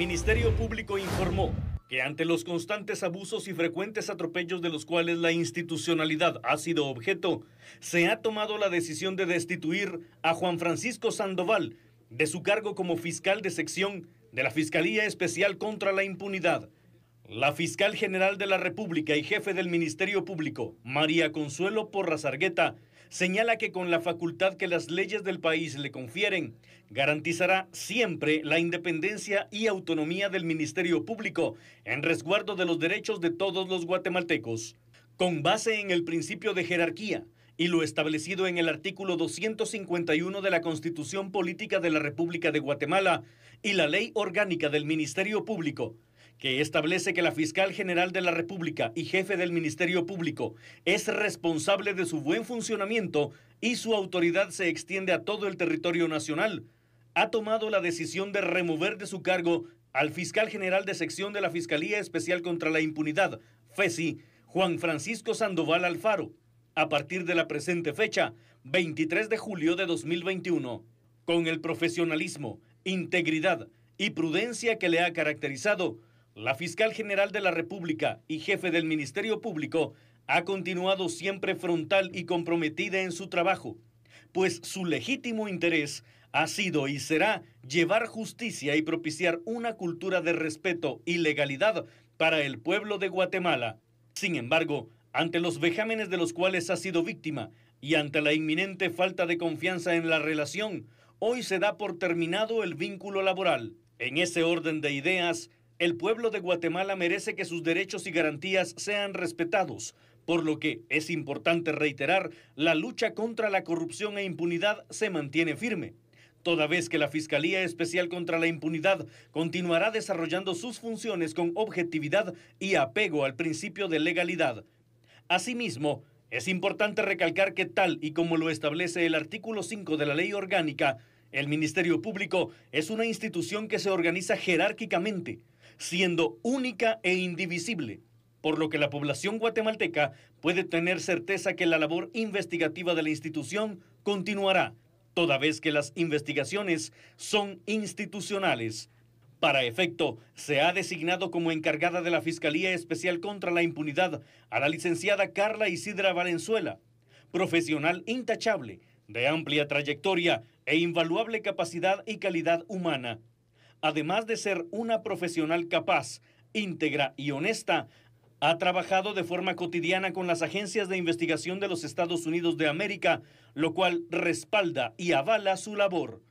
Ministerio Público informó que ante los constantes abusos y frecuentes atropellos de los cuales la institucionalidad ha sido objeto, se ha tomado la decisión de destituir a Juan Francisco Sandoval de su cargo como fiscal de sección de la Fiscalía Especial contra la Impunidad. La fiscal general de la República y jefe del Ministerio Público, María Consuelo Porra Argueta, señala que con la facultad que las leyes del país le confieren, garantizará siempre la independencia y autonomía del Ministerio Público en resguardo de los derechos de todos los guatemaltecos, con base en el principio de jerarquía y lo establecido en el artículo 251 de la Constitución Política de la República de Guatemala y la Ley Orgánica del Ministerio Público que establece que la fiscal general de la República y jefe del Ministerio Público es responsable de su buen funcionamiento y su autoridad se extiende a todo el territorio nacional, ha tomado la decisión de remover de su cargo al fiscal general de sección de la Fiscalía Especial contra la Impunidad, FESI, Juan Francisco Sandoval Alfaro, a partir de la presente fecha, 23 de julio de 2021, con el profesionalismo, integridad y prudencia que le ha caracterizado la fiscal general de la República y jefe del Ministerio Público ha continuado siempre frontal y comprometida en su trabajo, pues su legítimo interés ha sido y será llevar justicia y propiciar una cultura de respeto y legalidad para el pueblo de Guatemala. Sin embargo, ante los vejámenes de los cuales ha sido víctima y ante la inminente falta de confianza en la relación, hoy se da por terminado el vínculo laboral. En ese orden de ideas, el pueblo de Guatemala merece que sus derechos y garantías sean respetados, por lo que es importante reiterar, la lucha contra la corrupción e impunidad se mantiene firme toda vez que la Fiscalía Especial contra la Impunidad continuará desarrollando sus funciones con objetividad y apego al principio de legalidad. Asimismo, es importante recalcar que tal y como lo establece el artículo 5 de la Ley Orgánica, el Ministerio Público es una institución que se organiza jerárquicamente siendo única e indivisible, por lo que la población guatemalteca puede tener certeza que la labor investigativa de la institución continuará, toda vez que las investigaciones son institucionales. Para efecto, se ha designado como encargada de la Fiscalía Especial contra la Impunidad a la licenciada Carla Isidra Valenzuela, profesional intachable, de amplia trayectoria e invaluable capacidad y calidad humana, además de ser una profesional capaz, íntegra y honesta, ha trabajado de forma cotidiana con las agencias de investigación de los Estados Unidos de América, lo cual respalda y avala su labor.